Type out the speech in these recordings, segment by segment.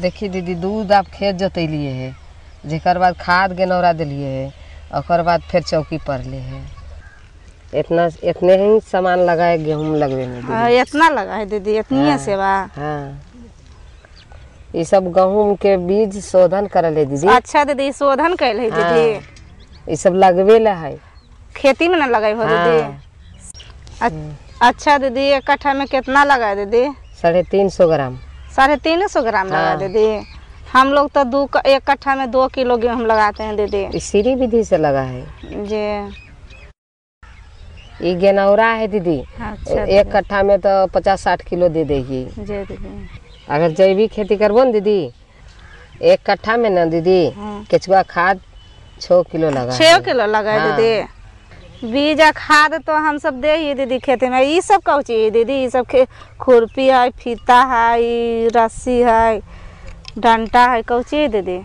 देखिए दीदी दूध आप खेत जोतलिए है जर बाद खाद गनौरा दिलिए है और बाद फिर चौकी पर ले है इतना इतने ही सामान लगा है गेहूँ लगवे में इतना लगा है दीदी इतनी हाँ, हाँ, सेवा हाँ ये सब गहूम के बीज शोधन कर ले दीदी अच्छा दीदी शोधन कर ले दीदी ये हाँ, सब लगवे ला है खेती में ना लगाई हो दीदी हाँ। अच्छा दीदी एक कट्ठा में कितना लगा है दीदी साढ़े तीन सौ ग्राम साढ़े तीन सौ ग्राम हाँ। लगा दीदी हम लोग तो दो एक कट्ठा में दो किलो गेहूँ लगाते हैं दीदी सीरी विधि से लगा है जी ये गेनौरा है दीदी अच्छा एक कट्ठा में तो पचास साठ किलो दे देगी दे अगर जैविक खेती करबो ना दीदी एक कट्ठा में ना दीदी हाँ। केचुआ खाद छः किलो लगा छः किलो लगा हाँ। दीदी बीज आ खाद तो हम सब दे ही दीदी खेती में ये सब का दीदी ये सब खुरपी है फीता है रस्सी है डंटा है कौ दीदी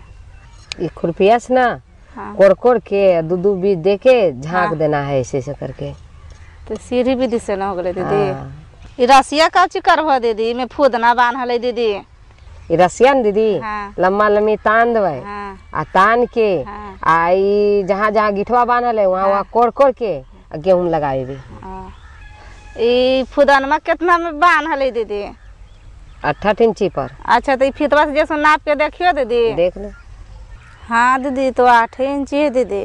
ये खुरपिया से ना कोर हाँ। कोर के दो दो बीज दे के झाँक हाँ। देना है ऐसे ऐसे करके तो सीढ़ी भी दिशे ना हो गए दीदी ये हाँ। रसिया का कर दीदी में फूदना बांधल है दीदी रसिया दीदी हाँ। लम्बा लम्बी तान देवे हाँ। आ तान के हाँ। आई जहाँ जहाँ गिठवा बांधल है वहाँ वहाँ कोर हाँ। कोर के गेहूँ लगाए हाँ। में कितना में बांधल है दीदी अठाठ इंची पर अच्छा तो फितवा से जैसे नाप के देखियो दीदी देख लो हाँ दीदी तो आठ इंची है दीदी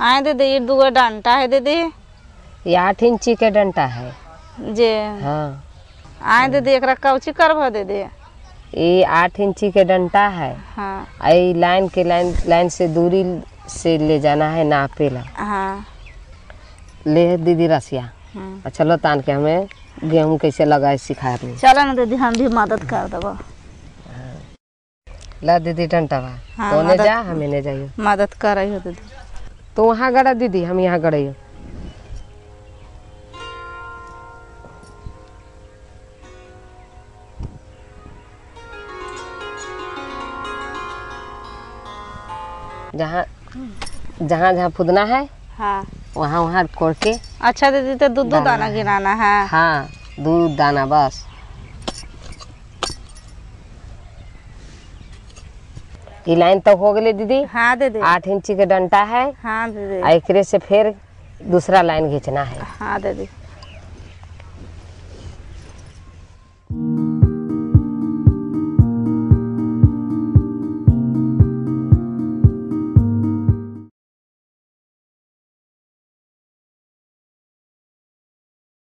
आए दीदी ये दो डंटा है दीदी ये आठ इंची के डंटा है जे हाँ आए दीदी एक कौची करब दीदी ये आठ इंची के डंटा है हाँ। आई लाइन के लाइन लाइन से दूरी से ले जाना है नापे ला हाँ। ले दीदी रसिया हाँ। चलो तान के हमें गेहूँ कैसे लगाए सिखा दी चलो ना दीदी हम भी मदद कर दबो हाँ। ला दीदी डंटा हाँ, तो जा हमें ने जाइयो मदद कर रही हो दीदी तो वहाँ गड़ा दीदी हम यहाँ गड़े जहाँ जहाँ जहाँ फूदना है हाँ वहाँ वहाँ कोड़ के अच्छा दीदी तो दूध दूध दाना गिराना है हाँ दूध दाना बस ये लाइन तो हो गई दीदी हाँ दीदी आठ इंची के डंटा है हाँ दीदी एक से फिर दूसरा लाइन खींचना है हाँ दीदी